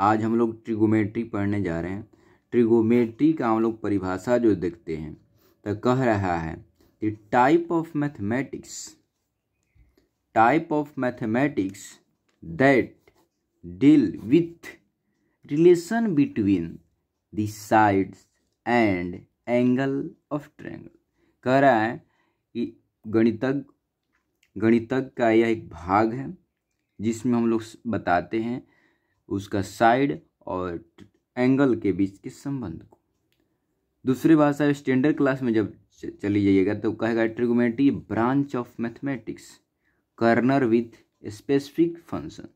आज हम लोग ट्रिगोमेट्री पढ़ने जा रहे हैं ट्रिगोमेट्री का हम लोग परिभाषा जो देखते हैं तो कह रहा है कि type of mathematics type of mathematics that deal with relation between the sides and angle of triangle कह रहा है कि गणितज्ञ गणितज्ञ का यह एक भाग है जिसमें हम लोग बताते हैं उसका साइड और एंगल के बीच के संबंध को दूसरी बात सर स्टैंडर्ड क्लास में जब चली जाइएगा तो कहेगा ट्रिगोमेट्री ब्रांच ऑफ मैथमेटिक्स कर्नर विथ स्पेसिफिक फंक्शन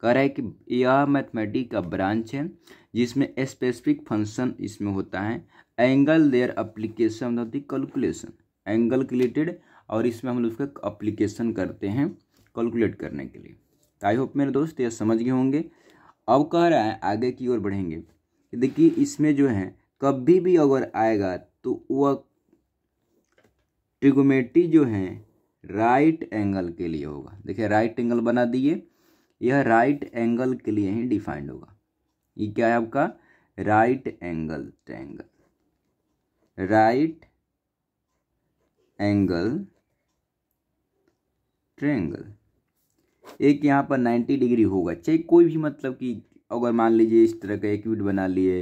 कह रहा है कि यह मैथमेटिक का ब्रांच है जिसमें स्पेसिफिक फंक्शन इसमें होता है angle their application of the calculation angle related और इसमें हम लोग उसका अप्लीकेशन करते हैं कैलकुलेट करने के लिए आई होप मेरे दोस्त यह समझ गए होंगे अब कह रहा है आगे की ओर बढ़ेंगे देखिए इसमें जो है कभी भी अगर आएगा तो वह ट्रिगोमेट्री जो है राइट एंगल के लिए होगा देखिए राइट एंगल बना दिए यह राइट एंगल के लिए ही डिफाइंड होगा ये क्या है आपका right angle triangle right angle triangle एक यहाँ पर नाइन्टी डिग्री होगा चाहे कोई भी मतलब कि अगर मान लीजिए इस तरह का एक्यूट बना लिए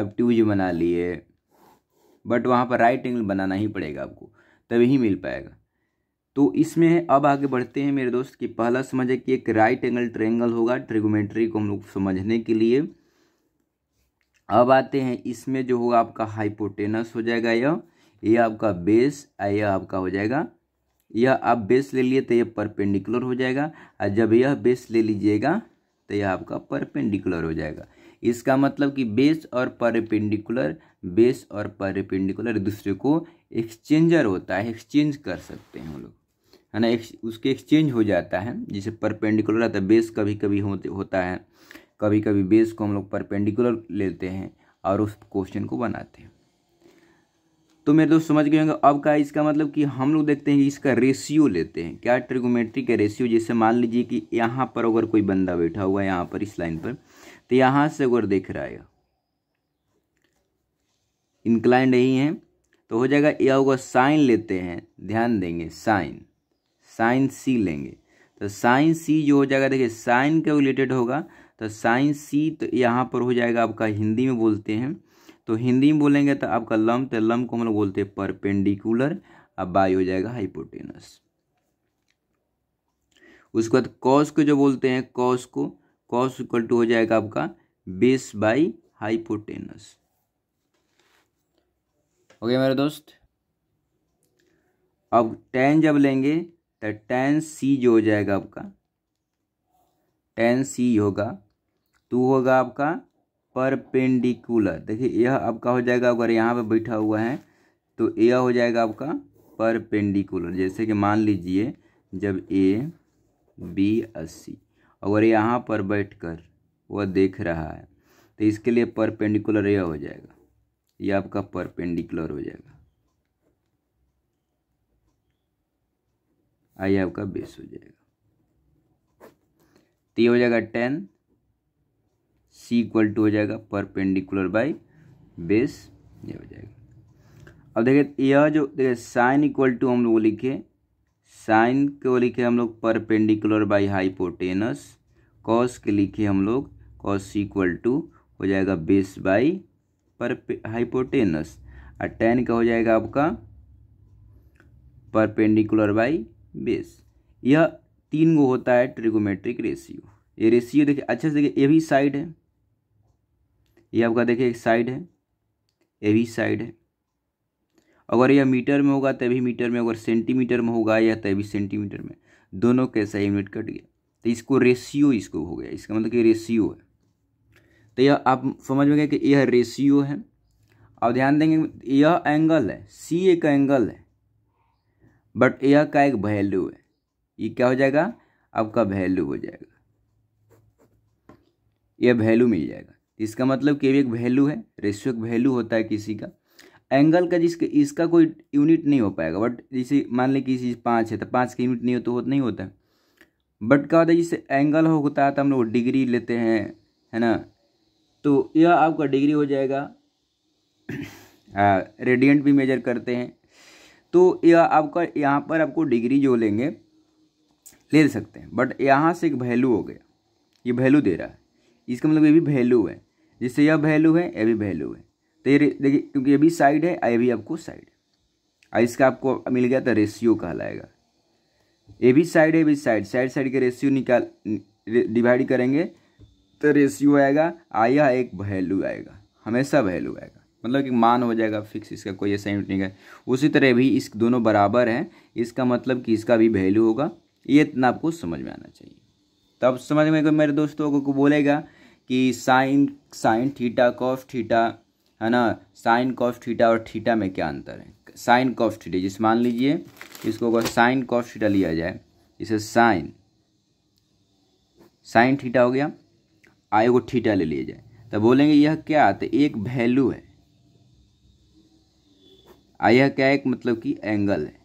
अब ट्यूज बना लिए बट वहाँ पर राइट एंगल बनाना ही पड़ेगा आपको तभी ही मिल पाएगा तो इसमें अब आगे बढ़ते हैं मेरे दोस्त कि पहला समझे कि एक राइट एंगल ट्रेंगल होगा ट्रिगोमेट्री को हम लोग समझने के लिए अब आते हैं इसमें जो होगा आपका हाइपोटेनस हो जाएगा यह ये आपका बेस यह आपका हो जाएगा यह आप बेस ले लिए तो यह परपेंडिकुलर हो जाएगा और जब यह बेस ले लीजिएगा तो यह आपका परपेंडिकुलर हो जाएगा इसका मतलब कि बेस और परपेंडिकुलर बेस और परपेंडिकुलर दूसरे को एक्सचेंजर होता है एक्सचेंज कर सकते हैं हम लोग है ना उसके एक्सचेंज हो जाता है जैसे परपेंडिकुलर आता है तो बेस कभी कभी होते होता है कभी कभी बेस को हम लोग परपेंडिकुलर लेते हैं और उस क्वेश्चन को बनाते हैं तो मेरे दोस्त समझ गए होंगे अब का इसका मतलब कि हम लोग देखते हैं कि इसका रेशियो लेते हैं क्या ट्रिगोमेट्री का रेशियो जैसे मान लीजिए कि यहाँ पर अगर कोई बंदा बैठा हुआ है यहाँ पर इस लाइन पर तो यहाँ से अगर देख रहा है इंक्लाइंड नहीं है तो हो जाएगा यह होगा साइन लेते हैं ध्यान देंगे साइन साइन सी लेंगे तो साइन सी जो हो जाएगा देखिए साइन के रिलेटेड होगा तो साइन सी तो यहाँ पर हो जाएगा आपका हिंदी में बोलते हैं तो हिंदी में बोलेंगे तो आपका लम तो लम को हम लोग बोलते हैं परपेंडिकुलर अब बाई हो जाएगा हाइपोटेनस उसके बाद कॉस को जो बोलते हैं कॉस को कॉस इक्वल टू हो जाएगा आपका बेस बाई हाइपोटेनस ओके मेरे दोस्त अब टेन जब लेंगे तो टेन सी जो हो जाएगा आपका टेन सी होगा टू होगा आपका परपेंडिकुलर देखिए यह आपका हो जाएगा अगर यहाँ पे बैठा हुआ है तो यह हो जाएगा आपका परपेंडिकुलर जैसे कि मान लीजिए जब ए बी अस्सी अगर यहाँ पर बैठकर वह देख रहा है तो इसके लिए परपेंडिकुलर यह हो जाएगा यह आपका परपेंडिकुलर हो जाएगा आइए आपका बेस हो जाएगा तो ये हो जाएगा टेन सी इक्वल टू हो जाएगा परपेंडिकुलर बाई बेस ये हो जाएगा अब देखिए यह जो देखिए साइन इक्वल टू हम लोग लिखे साइन को लिखे हम लोग परपेंडिकुलर बाई हाइपोटेनस कॉस के लिखे हम लोग कॉस इक्वल टू हो जाएगा बेस बाई पर हाइपोटेनस और टेन का हो जाएगा आपका परपेंडिकुलर बाई बेस यह तीन गो होता है ट्रिगोमेट्रिक रेशियो ये रेशियो देखिए अच्छे से देखिए ये भी साइड है ये आपका देखिए एक साइड है ये भी साइड है अगर यह मीटर में होगा तभी मीटर में अगर सेंटीमीटर में होगा या तभी सेंटीमीटर में दोनों कैसा यूनिट कट गया तो इसको रेशियो इसको हो गया इसका मतलब कि रेशियो है तो यह आप समझ में गए कि यह रेशियो है अब ध्यान देंगे यह एंगल है सी एक एंगल है बट यह का एक वैल्यू है ये क्या हो जाएगा आपका वैल्यू हो जाएगा यह वैल्यू मिल जाएगा इसका मतलब के एक वैल्यू है रेशियो एक वैल्यू होता है किसी का एंगल का जिसका इसका कोई यूनिट नहीं हो पाएगा बट जैसे मान लें कि पाँच है तो पाँच का यूनिट नहीं हो तो नहीं होता बट क्या होता है जिससे एंगल हो होता है तो हम लोग डिग्री लेते हैं है ना तो यह आपका डिग्री हो जाएगा आ, रेडियंट हाँ, भी मेजर करते हैं तो यह आपका यहाँ पर आपको डिग्री जो लेंगे ले सकते हैं बट यहाँ से एक वैल्यू हो गया ये वैल्यू दे रहा है इसका मतलब ये भी वैल्यू है जिससे यह वैल्यू है ये भी वैल्यू है तो ये देखिए क्योंकि ये भी साइड है ये भी आपको साइड और इसका आपको मिल गया तो रेशियो कहलाएगा ये भी साइड है भी साइड साइड साइड के रेशियो निकाल डिवाइड करेंगे तो रेशियो आएगा आया एक वैल्यू आएगा हमेशा वैल्यू आएगा मतलब कि मान हो जाएगा फिक्स इसका कोई ऐसा यूनिट नहीं है उसी तरह भी इस दोनों बराबर हैं इसका मतलब कि इसका भी वैल्यू होगा ये इतना आपको समझ में आना चाहिए तब तो समझ में मेरे दोस्तों को बोलेगा कि sine sine theta cos theta है ना साइन कॉफ थीटा और थीटा में क्या अंतर है साइन कॉफ थीटा जिस मान लीजिए इसको अगर साइन कॉफ थीटा लिया जाए इसे साइन साइन थीटा हो गया आयो को थीटा ले लिया जाए तो बोलेंगे यह क्या तो एक वैल्यू है आ यह क्या एक मतलब कि एंगल है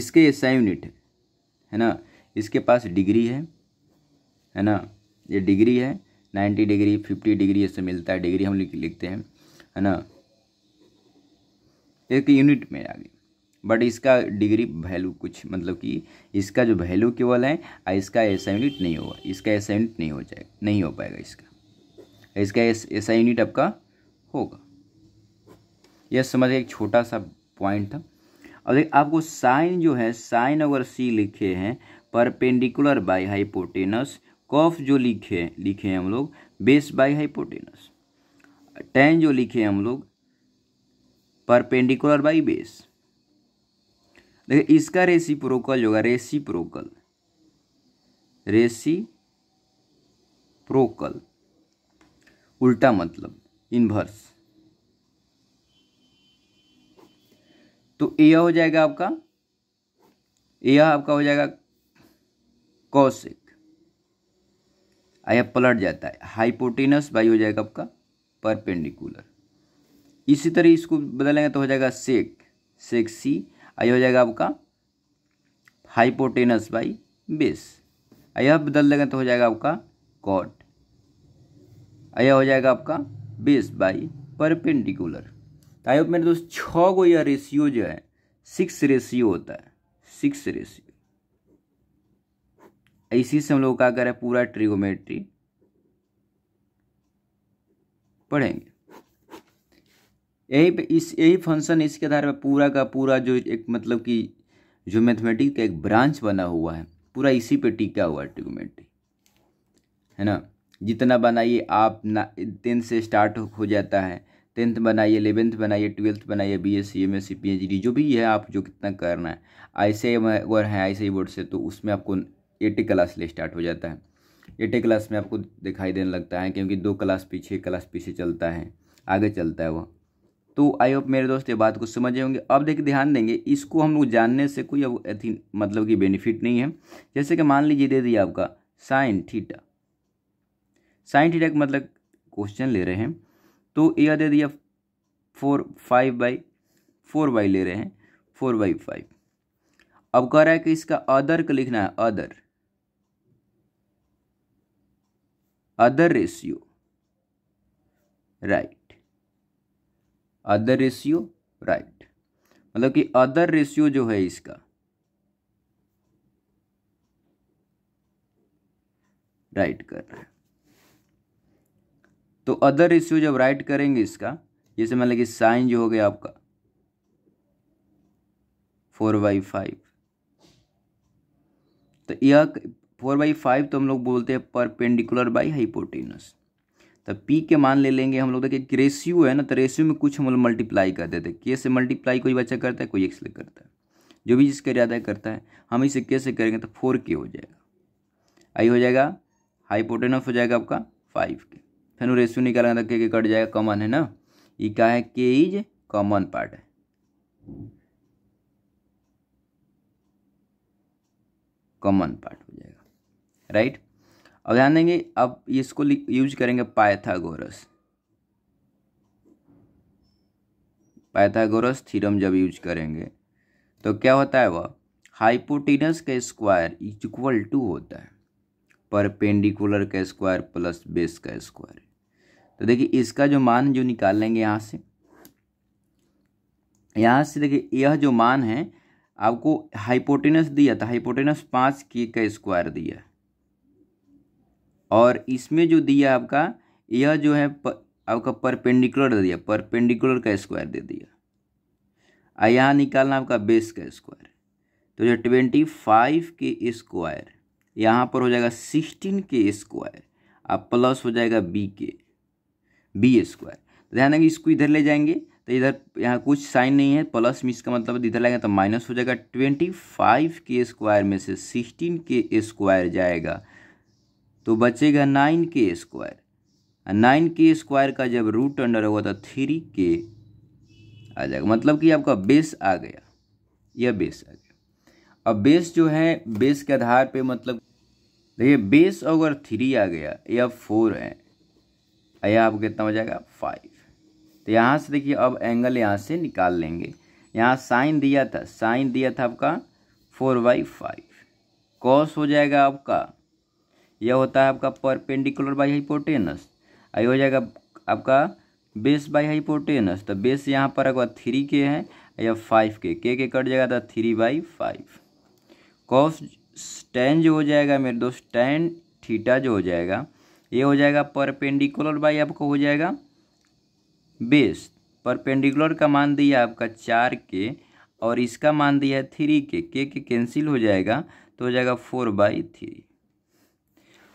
इसके ये सही यूनिट है है ना इसके पास डिग्री है है ना ये डिग्री है नाइन्टी डिग्री फिफ्टी डिग्री इससे मिलता है डिग्री हम लिखते हैं है ना एक यूनिट में आ गई बट इसका डिग्री वैल्यू कुछ मतलब कि इसका जो वैल्यू केवल है इसका ऐसा यूनिट नहीं होगा इसका ऐसा यूनिट नहीं हो जाएगा नहीं हो पाएगा इसका इसका ऐसा यूनिट आपका होगा यह समझ एक छोटा सा पॉइंट था और देख आपको साइन जो है साइन अगर सी लिखे हैं परपेंडिकुलर बाई हाइपोटेनस कॉफ जो लिखे लिखे हैं हम लोग बेस बाय हाइपोटेनस टेन जो लिखे हैं हम लोग परपेंडिकुलर बाई बेस देखिए इसका रेसी जो होगा प्रोकल रेसी प्रोकल उल्टा मतलब इनवर्स तो यह हो जाएगा आपका यह आपका हो जाएगा कौशिक आया पलट जाता है हाइपोटेनस बाई हो जाएगा आपका परपेंडिकुलर इसी तरह इसको बदलेंगे तो हो जाएगा सेक सेक सी आई हो जाएगा आपका हाइपोटेनस बाई बेस यह बदल देंगे तो हो जाएगा आपका कॉट यह हो जाएगा आपका बेस बाई परपेंडिकुलर तो आई मेरे दोस्त छ को यह रेशियो जो है सिक्स रेशियो होता है सिक्स रेशियो इसी से हम लोग क्या करें पूरा ट्रिगोमेट्री पढ़ेंगे यही पे इस यही फंक्शन इसके आधार पर पूरा का पूरा जो एक मतलब कि जो मैथमेटिक्स का एक ब्रांच बना हुआ है पूरा इसी पे टिका हुआ है ट्रिगोमेट्री है ना जितना बनाइए आप ना टेंथ से स्टार्ट हो जाता है टेंथ बनाइए इलेवेंथ बनाइए ट्वेल्थ बनाइए B S C M S C P H D जो भी है आप जो कितना करना है ऐसे अगर हैं ऐसे ही बोर्ड से तो उसमें आपको एटी क्लास ले स्टार्ट हो जाता है एटी क्लास में आपको दिखाई देने लगता है क्योंकि दो क्लास पीछे क्लास पीछे चलता है आगे चलता है वह तो आई होप मेरे दोस्त ये बात को समझे होंगे अब देखिए ध्यान देंगे इसको हम लोग जानने से कोई अब मतलब कि बेनिफिट नहीं है जैसे कि मान लीजिए दे दिया आपका साइन थीटा साइन थीटा मतलब क्वेश्चन ले रहे हैं तो यह दे दिया four five by four by ले रहे हैं फोर बाई फाइव अब कह रहा है कि इसका अदर का लिखना है other other ratio right other ratio right मतलब कि अदर रेशियो जो है इसका राइट कर रहा है तो अदर रेशियो जब राइट करेंगे इसका जैसे मतलब कि साइन जो हो गया आपका फोर बाई फाइव तो यह फोर बाई फाइव तो हम लोग बोलते हैं परपेंडिकुलर बाई हाइपोटेनस तब पी के मान ले लेंगे हम लोग देखिए तो कि रेशियो है ना तो रेशियो में कुछ हम लोग मल्टीप्लाई कर देते हैं के से मल्टीप्लाई कोई बच्चा करता है कोई एक्स करता है जो भी जिसका ज़्यादा करता है हम इसे के से करेंगे तो फोर के हो जाएगा आई हो जाएगा हाइपोटेनस हो जाएगा आपका फाइव के फिर रेशियो निकालेंगे तो के के कट जाएगा कॉमन है ना ये क्या है के इज कॉमन पार्ट है कॉमन पार्ट हो जाएगा राइट अब ध्यान देंगे अब इसको यूज करेंगे पायथागोरस पायथागोरस थीरम जब यूज करेंगे तो क्या होता है वह हाइपोटिनस का स्क्वायर इक्वल टू होता है परपेंडिकुलर का स्क्वायर प्लस बेस का स्क्वायर तो देखिए इसका जो मान जो निकाल लेंगे यहाँ से यहाँ से देखिए यह जो मान है आपको हाइपोटिनस दिया था हाइपोटेनस पाँच के का स्क्वायर दिया और इसमें जो दिया आपका यह जो है प, आपका परपेंडिकुलर दे दिया परपेंडिकुलर का स्क्वायर दे दिया और यहाँ निकालना आपका बेस का स्क्वायर तो जो ट्वेंटी फाइव के स्क्वायर यहाँ पर हो जाएगा सिक्सटीन के स्क्वायर और प्लस हो जाएगा बी के बी स्क्वायर तो ध्यान रखिए इसको इधर ले जाएंगे तो इधर यहाँ कुछ साइन नहीं है प्लस में इसका मतलब इधर लगेगा तो माइनस हो जाएगा ट्वेंटी फाइव के स्क्वायर में से सिक्सटीन के स्क्वायर जाएगा तो बचेगा नाइन के स्क्वायर नाइन के स्क्वायर का जब रूट अंडर होगा तो थ्री के आ जाएगा मतलब कि आपका बेस आ गया यह बेस आ गया अब बेस जो है बेस के आधार पे मतलब देखिए बेस अगर थ्री आ गया या फोर है या आपको कितना हो जाएगा फाइव तो यहाँ से देखिए अब एंगल यहाँ से निकाल लेंगे यहाँ साइन दिया था साइन दिया था आपका फोर बाई फाइव कॉस हो जाएगा आपका यह होता है आपका परपेंडिकुलर बाई हाइपोटेनस आई हो जाएगा आपका बेस बाई हाइपोटेनस तो बेस यहाँ पर आपका थ्री के है या फाइव के के के कट जाएगा तो three by five cos tan जो हो जाएगा मेरे दोस्त टेन थीटा जो हो जाएगा ये हो जाएगा परपेंडिकुलर बाई आपका हो जाएगा बेस परपेंडिकुलर का मान दिया आपका चार के और इसका मान दिया है थ्री के के के कैंसिल हो जाएगा तो हो जाएगा फोर बाई थ्री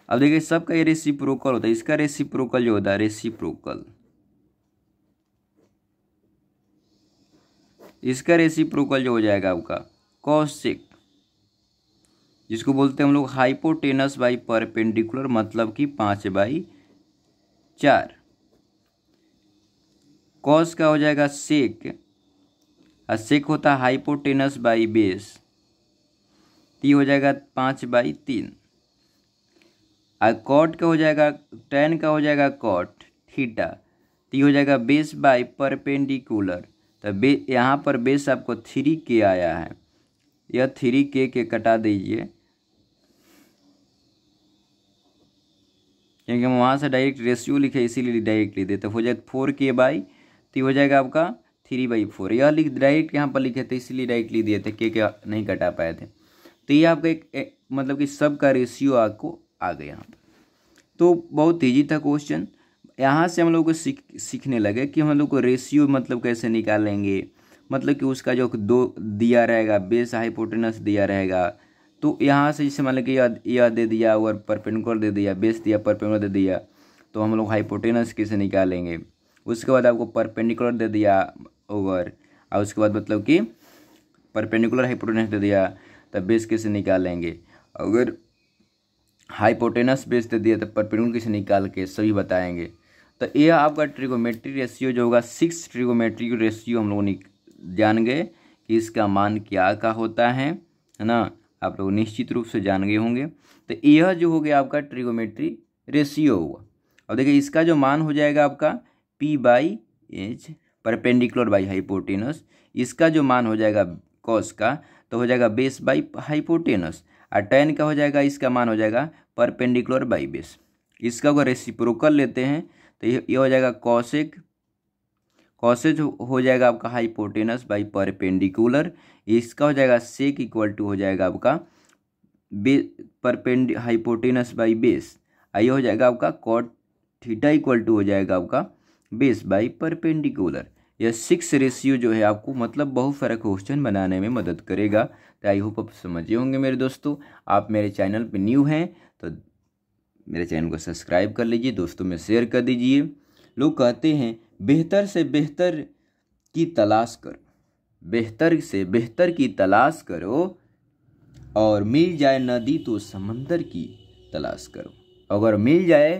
अब देखिए सबका ये रेसिप्रोकल होता है इसका रेसिप्रोकल जो होता है रेसिप्रोकल इसका रेसिप्रोकल जो हो जाएगा आपका कौशिक जिसको बोलते हैं हम लोग हाइपोटेनस बाई परपेंडिकुलर मतलब कि पाँच बाई चार कॉस का हो जाएगा सेक और सेक होता है हाइपोटेनस बाई बेस ती हो जाएगा पाँच बाई तीन कॉट का हो जाएगा टेन का हो जाएगा कॉट थीटा तो ये हो जाएगा बेस बाई परपेंडिकुलर तो बे यहाँ पर बेस आपको थ्री के आया है यह थ्री के के कटा दीजिए क्योंकि हम वहाँ से डायरेक्ट रेशियो लिखे इसीलिए डायरेक्ट लिख देते हो जाए फोर के बाई तो हो जाएगा तो आपका थ्री बाई फोर यह लिख डायरेक्ट यहाँ पर लिखे थे इसीलिए डायरेक्ट लिख दिए थे के के नहीं कटा पाए थे तो ये आपका एक, एक मतलब कि सब का रेशियो आपको आ गए यहाँ पर तो बहुत तेज़ी था क्वेश्चन यहाँ से हम लोग को सीख सीखने लगे कि हम लोग को रेशियो मतलब कैसे निकालेंगे मतलब कि उसका जो दो दिया रहेगा बेस हाइपोटेनस दिया रहेगा तो यहाँ से जैसे मान लो कि यह दे दिया और परपेंडिकुलर दे दिया बेस दिया परपेंडिकुलर दे दिया तो हम लोग हाइपोटेनस कैसे निकालेंगे उसके बाद आपको परपेंडिकुलर दे दिया ओवर और उसके बाद मतलब कि परपेंडिकुलर हाइपोटेनस दे दिया तब बेस कैसे निकालेंगे अगर हाइपोटेनस बेस दे दिया था परपेंडिकुलर से निकाल के सभी बताएंगे तो यह आपका ट्रिगोमेट्री रेशियो जो होगा सिक्स ट्रिगोमेट्री रेशियो हम लोग जान गए कि इसका मान क्या का होता है है ना आप लोग निश्चित रूप से जान गए होंगे तो यह जो हो गया आपका ट्रिगोमेट्री रेशियो हुआ और देखिए इसका जो मान हो जाएगा आपका P by H perpendicular by hypotenuse इसका जो मान हो जाएगा कॉस का तो हो जाएगा बेस बाई हाइपोटेनस और टेन का हो जाएगा इसका मान हो जाएगा परपेंडिकुलर बाई बेस इसका अगर रेसिप्रोकल लेते हैं तो ये हो जाएगा कौशिक कौशिक हो जाएगा आपका हाइपोटेनस बाई परपेंडिकुलर इसका हो जाएगा सेक इक्वल टू हो जाएगा आपका बे परपेंड हाइपोटेनस बाई बेस आइए हो जाएगा आपका कॉट थीटा इक्वल टू हो जाएगा आपका बेस बाई परपेंडिकुलर यह सिक्स रेशियो जो है आपको मतलब फर्क क्वेश्चन बनाने में मदद करेगा तो आई होप आप समझे होंगे मेरे दोस्तों आप मेरे चैनल पर न्यू हैं तो मेरे चैनल को सब्सक्राइब कर लीजिए दोस्तों में शेयर कर दीजिए लोग कहते हैं बेहतर से बेहतर की तलाश करो बेहतर से बेहतर की तलाश करो और मिल जाए नदी तो समंदर की तलाश करो अगर मिल जाए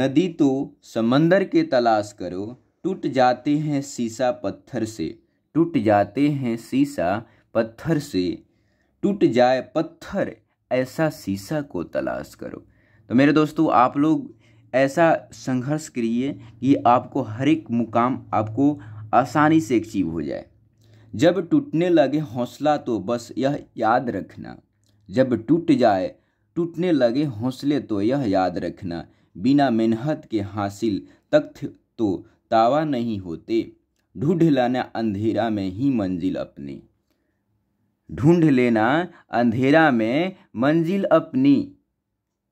नदी तो समंदर के तलाश करो टूट जाते हैं शीशा पत्थर से टूट जाते हैं शीशा पत्थर से टूट जाए पत्थर ऐसा शीशा को तलाश करो तो मेरे दोस्तों आप लोग ऐसा संघर्ष करिए कि आपको हर एक मुकाम आपको आसानी से अचीव हो जाए जब टूटने लगे हौसला तो बस यह याद रखना जब टूट जाए टूटने लगे हौसले तो यह याद रखना बिना मेहनत के हासिल तख्त तो पछतावा नहीं होते ढूंढ लाना अंधेरा में ही मंजिल अपनी ढूंढ लेना अंधेरा में मंजिल अपनी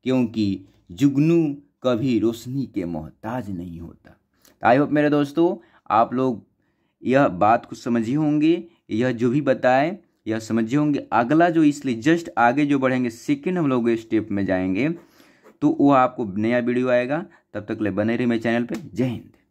क्योंकि जुगनू कभी रोशनी के मोहताज नहीं होता आई होप मेरे दोस्तों आप लोग यह बात कुछ समझे होंगे यह जो भी बताए यह समझे होंगे अगला जो इसलिए जस्ट आगे जो बढ़ेंगे सेकेंड हम लोग स्टेप में जाएंगे तो वो आपको नया वीडियो आएगा तब तक ले बने रहे मेरे चैनल पे जय हिंद